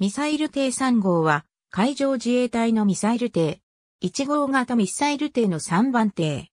ミサイル艇3号は、海上自衛隊のミサイル艇。1号型ミサイル艇の3番艇。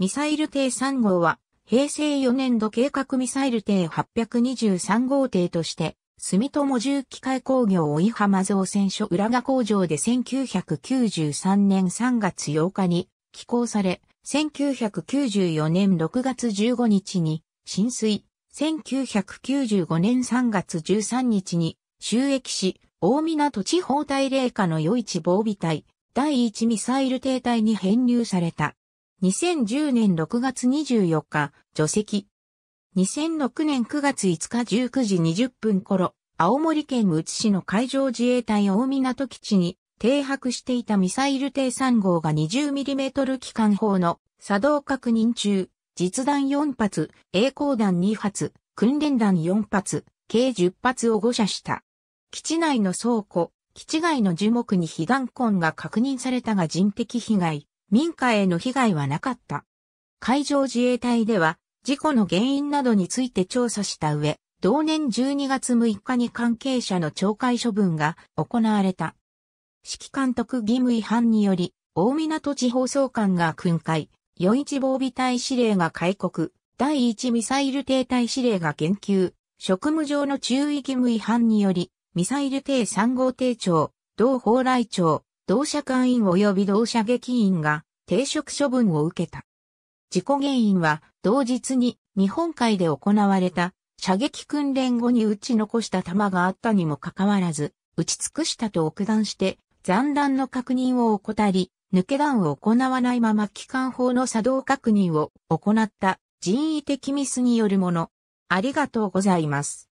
ミサイル艇3号は、平成4年度計画ミサイル艇823号艇として、住友重機械工業追浜造船所浦賀工場で1993年3月8日に寄港され、1994年6月15日に浸水、1995年3月13日に収益し、大港地方大霊下の余市防備隊、第一ミサイル艇隊に編入された。2010年6月24日、除籍。2006年9月5日19時20分頃、青森県宇津市の海上自衛隊大港基地に停泊していたミサイル艇3号が 20mm 機関砲の作動確認中、実弾4発、栄光弾2発、訓練弾4発、計10発を誤射した。基地内の倉庫、基地外の樹木に被弾痕が確認されたが人的被害、民家への被害はなかった。海上自衛隊では、事故の原因などについて調査した上、同年12月6日に関係者の懲戒処分が行われた。指揮監督義務違反により、大港地方総監が訓戒、余一防備隊司令が開国、第一ミサイル停滞司令が言及、職務上の注意義務違反により、ミサイル艇3号艇長、同蓬莱長、同社官員及び同社劇員が停職処分を受けた。事故原因は同日に日本海で行われた射撃訓練後に撃ち残した弾があったにもかかわらず、撃ち尽くしたと奥断して残弾の確認を怠り、抜け弾を行わないまま機関砲の作動確認を行った人為的ミスによるもの。ありがとうございます。